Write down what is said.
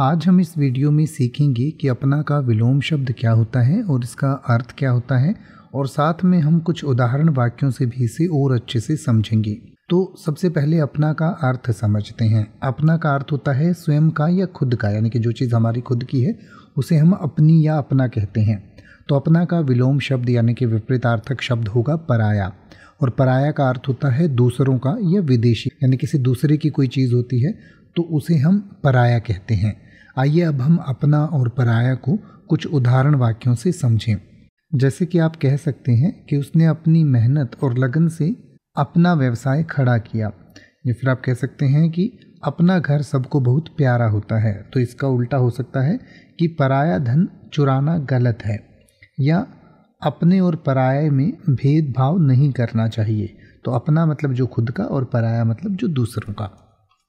आज हम इस वीडियो में सीखेंगे कि अपना का विलोम शब्द क्या होता है और इसका अर्थ क्या होता है और साथ में हम कुछ उदाहरण वाक्यों से भी इसे और अच्छे से समझेंगे तो सबसे पहले अपना का अर्थ समझते हैं अपना का अर्थ होता है स्वयं का या खुद का यानी कि जो चीज़ हमारी खुद की है उसे हम अपनी या अपना कहते हैं तो अपना का विलोम शब्द यानी कि विपरीतार्थक शब्द होगा पराया और पराया का अर्थ होता है दूसरों का या विदेशी यानी किसी दूसरे की कोई चीज़ होती है तो उसे हम पराया कहते हैं आइए अब हम अपना और पराया को कुछ उदाहरण वाक्यों से समझें जैसे कि आप कह सकते हैं कि उसने अपनी मेहनत और लगन से अपना व्यवसाय खड़ा किया या फिर आप कह सकते हैं कि अपना घर सबको बहुत प्यारा होता है तो इसका उल्टा हो सकता है कि पराया धन चुराना गलत है या अपने और पराये में भेदभाव नहीं करना चाहिए तो अपना मतलब जो खुद का और पराया मतलब जो दूसरों का